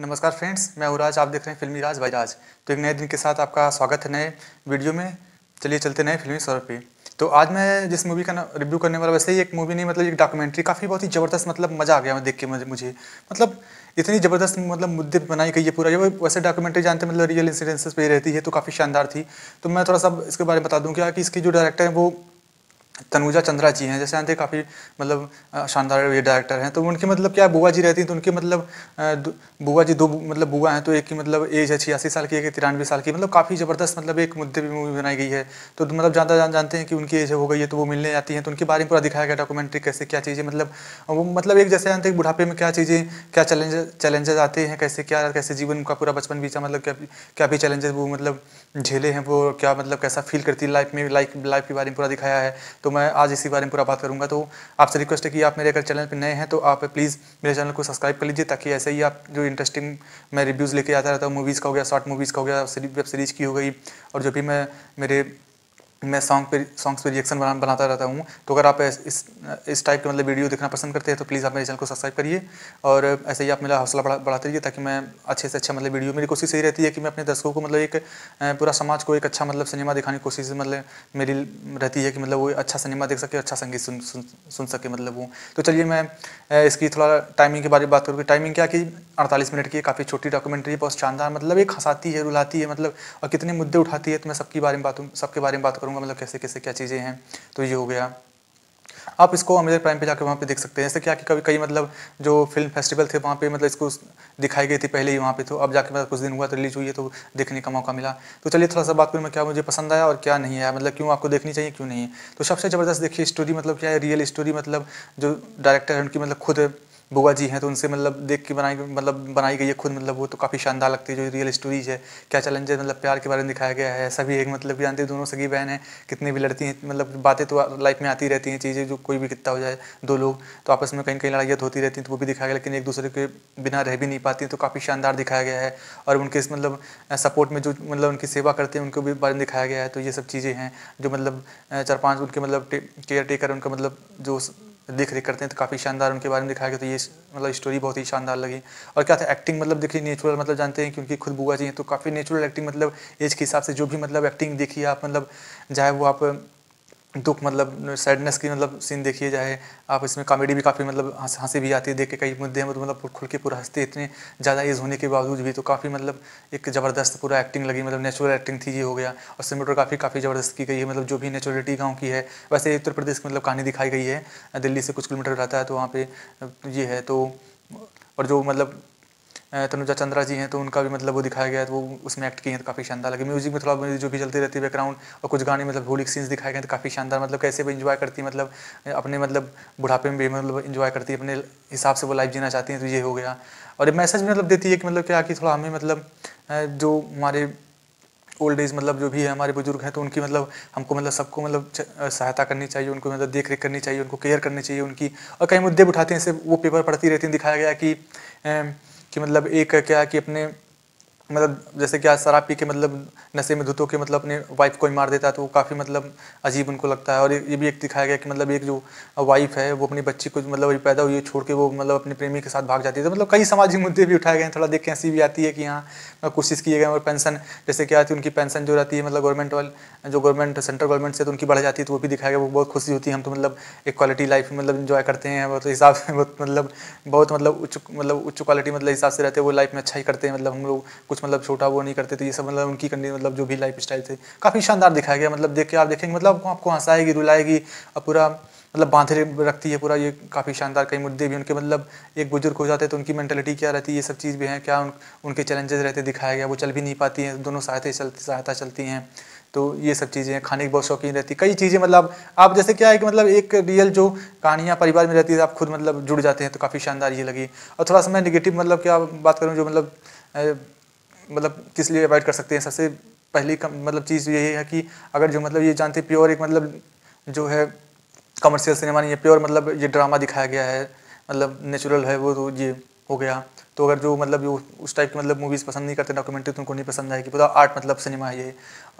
नमस्कार फ्रेंड्स मैं उराज आप देख रहे हैं फिल्मी राज भाई राज तो एक नए दिन के साथ आपका स्वागत है नए वीडियो में चलिए चलते नए फिल्मी सौर पे तो आज मैं जिस मूवी का रिव्यू करने वाला वैसे ही एक मूवी नहीं मतलब एक डॉक्यूमेंट्री काफ़ी बहुत ही ज़बरदस्त मतलब मज़ा आ गया देख के मुझे मतलब इतनी ज़बरदस्त मतलब मुद्दे बनाई गई है पूरा ये वैसे डॉक्यूमेंट्री जानते मतलब रियल इंसिडेंसेस पे रहती है तो काफ़ी शानदार थी तो मैं थोड़ा सा इसके बारे में बता दूँ क्या कि इसकी जो डायरेक्टर है वो तनुजा चंद्रा जी हैं जैसे जानते काफ़ी मतलब शानदार ये डायरेक्टर हैं तो उनकी मतलब क्या बुआ जी रहती हैं तो उनकी मतलब बुआ जी दो मतलब बुआ हैं तो एक की मतलब एज है छियासी साल की एक तिरानवे साल की मतलब काफ़ी ज़बरदस्त मतलब एक मुद्दे पर मूवी बनाई गई है तो, तो मतलब ज़्यादा जान जानते हैं कि उनकी एज हो गई है तो वो मिलने जाती हैं तो उनके बारे में पूरा दिखाया गया डॉक्यूमेंट्री कैसे क्या चीज़ें मतलब वो मतलब एक जैसे जानते हैं बुढ़ापे में क्या चीज़ें क्या चैलेंज चैलेंजेस आते हैं कैसे क्या कैसे जीवन का पूरा बचपन बीचा मतलब क्या क्या भी चैलेंजेस वो मतलब झेले हैं वो क्या मतलब कैसा फील करती है लाइफ में लाइफ लाइफ के बारे में पूरा दिखाया है तो मैं आज इसी बारे में पूरा बात करूँगा तो आपसे रिक्वेस्ट है कि आप मेरे अगर चैनल पर नए हैं तो आप प्लीज़ मेरे चैनल को सब्सक्राइब कर लीजिए ताकि ऐसे ही आप जो इंटरेस्टिंग मैं रिव्यूज़ लेके आता रहता हूँ मूवीज़ का हो गया शॉर्ट मूवीज़ का हो गया वेब सीरीज़ की हो गई और जो भी मैं मेरे मैं सॉन्ग पर सॉन्ग्स पर रिएक्शन बना बनाता रहता हूँ तो अगर आप इस इस टाइप के मतलब वीडियो देखना पसंद करते हैं तो प्लीज़ आप मेरे चैनल को सब्सक्राइब करिए और ऐसे ही आप मेरा हौसला बढ़ा बढ़ाते रहिए ताकि मैं अच्छे से अच्छा मतलब वीडियो मेरी कोशिश यही रहती है कि मैं अपने दर्शकों को मतलब एक पूरा समाज को एक अच्छा मतलब सिनेमा दिखाने की कोशिश मतलब मेरी रहती है कि मतलब वो अच्छा सिनेमा देख सके अच्छा संगीत सुन सुन, सुन सके मतलब वो तो चलिए मैं इसकी थोड़ा टाइमिंग के बारे में बात करूँगी टाइमिंग क्या कि अड़तालीस मिनट की काफ़ी छोटी डॉक्यूमेंट्री बहुत शानदार मतलब एक हंसाती है रुलाती है मतलब और कितने मुद्दे उठाती है तो मैं सबकी बारे में बात सबके बारे में बात करूँगा मतलब कैसे कैसे क्या चीज़ें हैं तो ये हो गया आप इसको अमेजन प्राइम पे जाकर वहाँ पे देख सकते हैं जैसे कि कभी कई मतलब जो फिल्म फेस्टिवल थे वहाँ पे मतलब इसको दिखाई गई थी पहले ही वहाँ पे तो अब जाके मतलब कुछ दिन हुआ तो रिलीज हुई है तो देखने का मौका मिला तो चलिए थोड़ा सा बात करूँ मैं क्या मुझे पसंद आया और क्या नहीं आया मतलब क्यों आपको देखनी चाहिए क्यों नहीं तो सबसे ज़बरदस्त देखिए स्टोरी मतलब क्या है रियल स्टोरी मतलब जो डायरेक्टर है उनकी मतलब खुद बुआ जी हैं तो उनसे मतलब देख के बनाई मतलब बनाई गई है खुद मतलब वो तो काफ़ी शानदार लगती है जो रियल स्टोरीज है क्या चैलेंजेस मतलब प्यार के बारे में दिखाया गया है ऐसा भी एक मतलब जानते दोनों सगी बहन है कितनी भी लड़ती हैं मतलब बातें तो लाइफ में आती रहती हैं चीज़ें जो कोई भी कितना हो जाए दो लोग तो आपस में कहीं कहीं लड़ाइयाँ तो होती रहती हैं तो वो भी दिखाया गया लेकिन एक दूसरे के बिना रह भी नहीं पाती तो काफ़ी शानदार दिखाया गया है और उनके इस मतलब सपोर्ट में जो मतलब उनकी सेवा करते हैं उनको भी बारे में दिखाया गया है तो ये सब चीज़ें हैं जो मतलब चार पाँच उनके मतलब केयर टेकर उनका मतलब जो देख रेख करते हैं तो काफ़ी शानदार उनके बारे में दिखाया गया तो ये मतलब स्टोरी बहुत ही शानदार लगी और क्या था एक्टिंग मतलब देखिए नेचुरल मतलब जानते हैं कि उनकी खुद बुआ जी हैं तो काफ़ी नेचुरल एक्टिंग मतलब एज के हिसाब से जो भी मतलब एक्टिंग देखिए आप मतलब चाहे वो आप दुख मतलब सैडनेस की मतलब सीन देखिए जाए आप इसमें कॉमेडी भी काफ़ी मतलब हंसी हंसी भी आती है देख के कई मुद्दे हैं तो मतलब खुल के पूरा हंसते इतने ज़्यादा एज होने के बावजूद भी तो काफ़ी मतलब एक ज़बरदस्त पूरा एक्टिंग लगी मतलब नेचुरल एक्टिंग थी ये हो गया और काफ़ी काफ़ी ज़बरदस्त की गई है मतलब जो भी नेचुरलिटी गाँव की है वैसे उत्तर प्रदेश की मतलब कहानी दिखाई गई है दिल्ली से कुछ किलोमीटर रहता है तो वहाँ पर ये है तो और जो मतलब तनुजा चंद्रा जी हैं तो उनका भी मतलब वो दिखाया गया है तो वो उसमें एक्ट किए हैं तो काफ़ी शानदार लगे म्यूजिक में थोड़ा जो भी चलती रहती है बैकग्राउंड और कुछ गाने मतलब होलिक सीन्स दिखाए गए तो काफ़ी शानदार मतलब कैसे वो इन्जॉय करती है मतलब अपने मतलब बुढ़ापे में भी मतलब इन्जॉय करती है अपने हिसाब से वो लाइफ जीना चाहती हैं तो ये हो गया और मैसेज भी मतलब देती है कि मतलब क्या कि थोड़ा हमें मतलब जो हमारे ओल्ड एज मतलब जो भी है हमारे बुजुर्ग हैं तो उनकी मतलब हमको मतलब सबको मतलब सहायता करनी चाहिए उनको मतलब देख रेख करनी चाहिए उनको केयर करनी चाहिए उनकी और कई मुद्दे उठाते हैं इसे वो पेपर पढ़ती रहती हैं दिखाया गया कि कि मतलब एक क्या कि अपने मतलब जैसे कि आज शराब पी के मतलब नशे में धुत होकर मतलब अपने वाइफ को ही मार देता है तो वो काफ़ी मतलब अजीब उनको लगता है और ये भी एक दिखाया गया कि मतलब एक जो वाइफ है वो अपनी बच्ची को मतलब अभी पैदा हुई छोड़ के वो मतलब अपने प्रेमी के साथ भाग जाती है तो मतलब कई सामाजिक मुद्दे भी उठाए गए हैं थोड़ा देख के ऐसी भी आती है कि हाँ कोशिश किए गए और पेंशन जैसे क्या आती है उनकी पेंशन जो रहती है मतलब गवर्नमेंट वाले जो गवर्नमेंट सेंट्रल गवर्नमेंट से तो उनकी बढ़ जाती है तो वो भी दिखाया गया वो बहुत खुशी होती है हम तो मतलब एक क्वालिटी लाइफ मतलब इन्जॉय करते हैं बहुत हिसाब से बहुत मतलब बहुत मतलब उच्च मतलब उच्च क्वालिटी मतलब हिसाब से रहते हैं वो लाइफ में अच्छा ही करते हैं मतलब हम लोग कुछ मतलब छोटा वो नहीं करते थे ये सब मतलब उनकी कंडी मतलब जो भी लाइफ स्टाइल थे काफ़ी शानदार दिखाया गया मतलब देख के आप देखेंगे मतलब आपको हंसाएगी रुलाएगी और पूरा मतलब बांधे रखती है पूरा ये काफ़ी शानदार कई मुद्दे भी उनके मतलब एक बुजुर्ग हो जाते हैं तो उनकी मैंटेलिटी क्या रहती है ये सब चीज़ भी हैं क्या उन, उनके चैलेंजेस रहते दिखाया गया वो चल भी नहीं पाती हैं दोनों सहायता चलती सहायता चलती हैं तो ये सब चीज़ें हैं खाने की बहुत शौकीन रहती कई चीज़ें मतलब आप जैसे क्या है कि मतलब एक रियल जो कहानियाँ परिवार में रहती है आप खुद मतलब जुड़ जाते हैं तो काफ़ी शानदार ये लगी और थोड़ा सा मैं निगेटिव मतलब क्या बात करूँ जो मतलब मतलब किस लिए अवॉइड कर सकते हैं सबसे पहली कम मतलब चीज़ तो यही है कि अगर जो मतलब ये जानते हैं प्योर एक मतलब जो है कमर्शियल सिनेमा नहीं है प्योर मतलब ये ड्रामा दिखाया गया है मतलब नेचुरल है वो तो ये हो गया तो अगर जो मतलब जो उस टाइप की मतलब मूवीज़ पसंद नहीं करते डॉक्यूमेंट्री तो उनको नहीं पसंद आएगी पूरा आर्ट मतलब सिनेमा है ये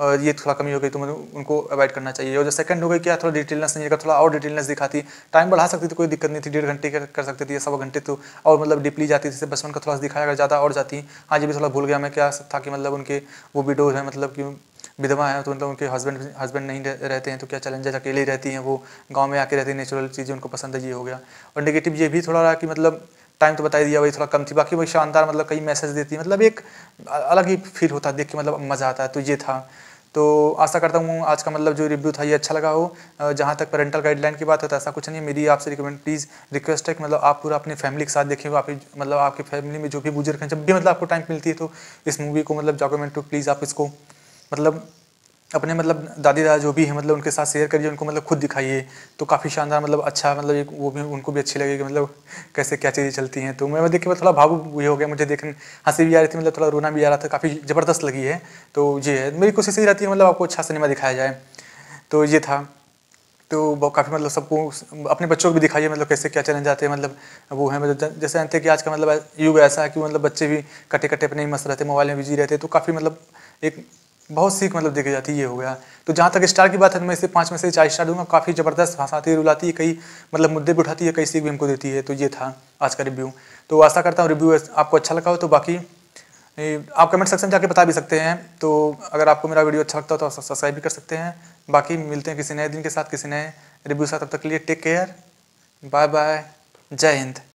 और ये थोड़ा कमी हो गई तो मतलब उनको अवॉइड करना चाहिए और जो सेकंड हो गई क्या थोड़ा डिटेलनेस नहीं अगर थोड़ा और डिटेलनेस दिखाती टाइम बढ़ा सकती थी तो कोई दिक्कत नहीं थी डेढ़ घंटे कर सकती थी सवा घंटे तो और मतलब डीपली जाती थी बचपन का थोड़ा दिखाया अगर ज़्यादा और जाती हाँ जी भी थोड़ा भूल गया मैं क्या था कि मतलब उनके वो वीडियोज हैं मतलब कि विधवा हैं तो मतलब उनके हस्बैंड हस्बैंड नहीं रहते हैं तो क्या चैलेंजेस अकेले रहती हैं वो गांव में आके रहती हैं नेचुरल चीज़ें उनको पसंद है ये हो गया और नेगेटिव ये भी थोड़ा रहा कि मतलब टाइम तो बता दिया भाई थोड़ा कम थी बाकी भाई शानदार मतलब कई मैसेज देती मतलब एक अलग ही फील होता है देख के मतलब मज़ा आता है तो ये था तो आशा करता हूँ आज का मतलब जो रिव्यू था ये अच्छा लगा हो जहाँ तक पेरेंटल गाइडलाइन की बात है तो ऐसा कुछ नहीं मेरी आपसे रिकमेंड प्लीज़ रिक्वेस्ट है कि मतलब आप पूरा अपने फैमिली के साथ देखें आप मतलब आपकी फैमिली में जो भी बुजुर्ग हैं जब भी मतलब आपको टाइम मिलती है तो इस मूवी को मतलब डॉक्यूमेंट प्लीज़ आप इसको मतलब अपने मतलब दादी दादा जो भी हैं मतलब उनके साथ शेयर करिए उनको मतलब खुद दिखाइए तो काफ़ी शानदार मतलब अच्छा मतलब एक वो भी उनको भी अच्छी लगेगी मतलब कैसे क्या चीज़ें चलती हैं तो मैं देखिए के थोड़ा भावुक भी हो गया मुझे देखने हंसी भी आ रही थी मतलब थोड़ा रोना भी आ रहा था काफ़ी ज़बरदस्त लगी है तो ये है मेरी कोशिश यही रहती है मतलब आपको अच्छा सिनेमा दिखाया जाए तो ये था तो काफ़ी मतलब सबको अपने बच्चों को भी दिखाइए मतलब कैसे क्या चैलेंज आते हैं मतलब वो मतलब है मतलब जैसे जानते हैं कि आज का मतलब युग ऐसा है कि मतलब बच्चे भी कटे कटे अपने ही मस्त रहते मोबाइल में बिजी रहते तो काफ़ी मतलब एक बहुत सीख मतलब देखी जाती है ये हो गया तो जहाँ तक स्टार की बात है तो मैं इसे पाँच में से चार स्टार दूंगा काफ़ी ज़बरदस्त हंसाती है रुलाती है कई मतलब मुद्दे भी उठाती है कई सीख भी हमको देती है तो ये था आज का रिव्यू तो आशा करता हूँ रिव्यू आपको अच्छा लगा हो तो बाकी आप कमेंट सेक्शन में जाकर बता भी सकते हैं तो अगर आपको मेरा वीडियो अच्छा लगता हो तो सब्सक्राइब भी कर सकते हैं बाकी मिलते हैं किसी नए दिन के साथ किसी नए रिव्यू साथ तब तक के लिए टेक केयर बाय बाय जय हिंद